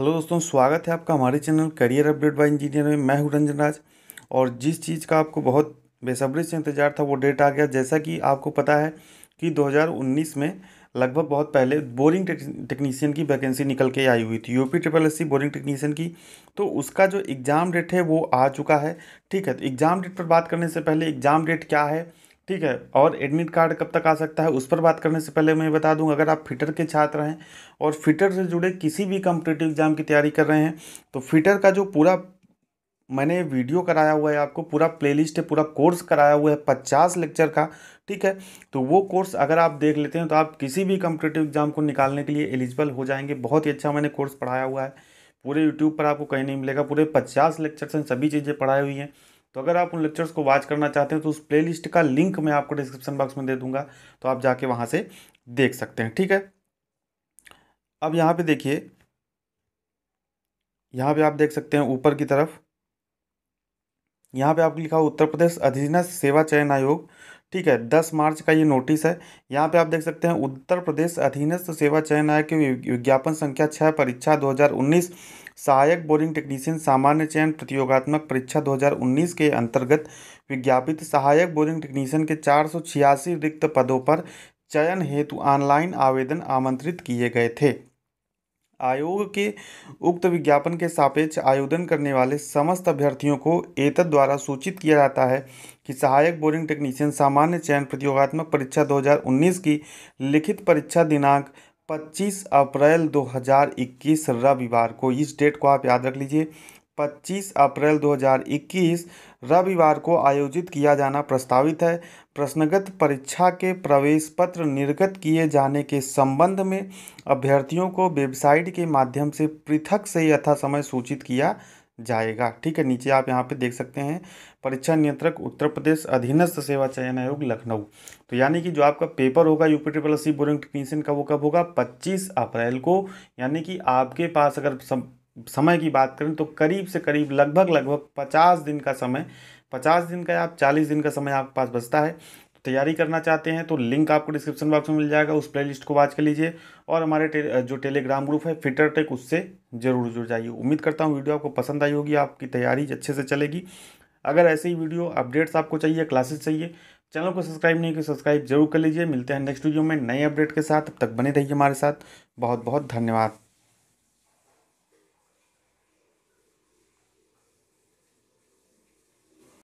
hello दोस्तों स्वागत है आपका हमारे channel career update by engineer में मैं हूँ रंजन राज और जिस चीज़ का आपको बहुत बेसब्री से इंतजार था वो डेट आ गया जैसा कि आपको पता है कि 2019 में लगभग बहुत पहले बोरिंग टेक्नीशियन की वैकेंसी निकल के आई हुई थी UP triple S boring technician की तो उसका जो एग्ज़ाम डेट है वो आ चुका है ठीक है तो एग्ज़ाम डेट पर बात करने से पहले एग्ज़ाम डेट क्या है ठीक है और एडमिट कार्ड कब तक आ सकता है उस पर बात करने से पहले मैं बता दूं अगर आप फिटर के छात्र हैं और फिटर से जुड़े किसी भी कम्पिटेटिव एग्ज़ाम की तैयारी कर रहे हैं तो फिटर का जो पूरा मैंने वीडियो कराया हुआ है आपको पूरा प्लेलिस्ट है पूरा कोर्स कराया हुआ है पचास लेक्चर का ठीक है तो वो कोर्स अगर आप देख लेते हैं तो आप किसी भी कम्पिटेटिव एग्ज़ाम को निकालने के लिए एलिजिबल हो जाएंगे बहुत ही अच्छा मैंने कोर्स पढ़ाया हुआ है पूरे यूट्यूब पर आपको कहीं नहीं मिलेगा पूरे पचास लेक्चर से सभी चीज़ें पढ़ाई हुई हैं तो अगर आप उन लेक्चर्स को वॉच करना चाहते हैं तो उस प्लेलिस्ट का लिंक मैं आपको डिस्क्रिप्शन बॉक्स में दे दूंगा तो आप जाके वहाँ से देख सकते हैं ठीक है अब यहाँ पे देखिए यहाँ पे आप देख सकते हैं ऊपर की तरफ यहाँ पे आपको लिखा उत्तर प्रदेश अधीनस्थ सेवा चयन आयोग ठीक है दस मार्च का ये नोटिस है यहाँ पे आप देख सकते हैं उत्तर प्रदेश अधीनस्थ सेवा चयन आयोग के विज्ञापन संख्या छः परीक्षा उन्नीस सहायक बोरिंग टेक्नीशियन सामान्य चयन प्रतियोगात्मक परीक्षा 2019 के अंतर्गत विज्ञापित सहायक बोरिंग टेक्नीशियन के चार रिक्त पदों पर चयन हेतु ऑनलाइन आवेदन आमंत्रित किए गए थे आयोग के उक्त विज्ञापन के सापेक्ष आयोजन करने वाले समस्त अभ्यर्थियों को एतद द्वारा सूचित किया जाता है कि सहायक बोरिंग टेक्नीशियन सामान्य चयन प्रतियोगात्मक परीक्षा 2019 की लिखित परीक्षा दिनांक पच्चीस अप्रैल दो हज़ार इक्कीस रविवार को इस डेट को आप याद रख लीजिए पच्चीस अप्रैल 2021 रविवार को आयोजित किया जाना प्रस्तावित है प्रश्नगत परीक्षा के प्रवेश पत्र निर्गत किए जाने के संबंध में अभ्यर्थियों को वेबसाइट के माध्यम से पृथक से यथासमय सूचित किया जाएगा ठीक है नीचे आप यहाँ पे देख सकते हैं परीक्षा नियंत्रक उत्तर प्रदेश अधीनस्थ सेवा चयन आयोग लखनऊ तो यानी कि जो आपका पेपर होगा UP triple C boring technician का वो कब होगा 25 अप्रैल को यानी कि आपके पास अगर सम, समय की बात करें तो करीब से करीब लगभग लगभग पचास दिन का समय पचास दिन का या आप चालीस दिन का समय आपके पास बचता है तैयारी करना चाहते हैं तो लिंक आपको डिस्क्रिप्शन बॉक्स में मिल जाएगा उस प्लेलिस्ट को वाच कर लीजिए और हमारे टे, जो टेलीग्राम ग्रुप है फिटर टेक उससे जरूर जुड़ जाइए उम्मीद करता हूँ वीडियो आपको पसंद आई होगी आपकी तैयारी अच्छे से चलेगी अगर ऐसे ही वीडियो अपडेट्स आपको चाहिए क्लासेस चाहिए चैनल को सब्सक्राइब नहीं किया सब्सक्राइब जरूर कर लीजिए मिलते हैं नेक्स्ट वीडियो में नए अपडेट के साथ अब तक बने रहिए हमारे साथ बहुत बहुत धन्यवाद